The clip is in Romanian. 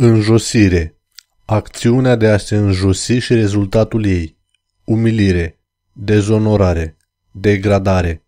Înjosire. Acțiunea de a se înjosi și rezultatul ei. Umilire. Dezonorare. Degradare.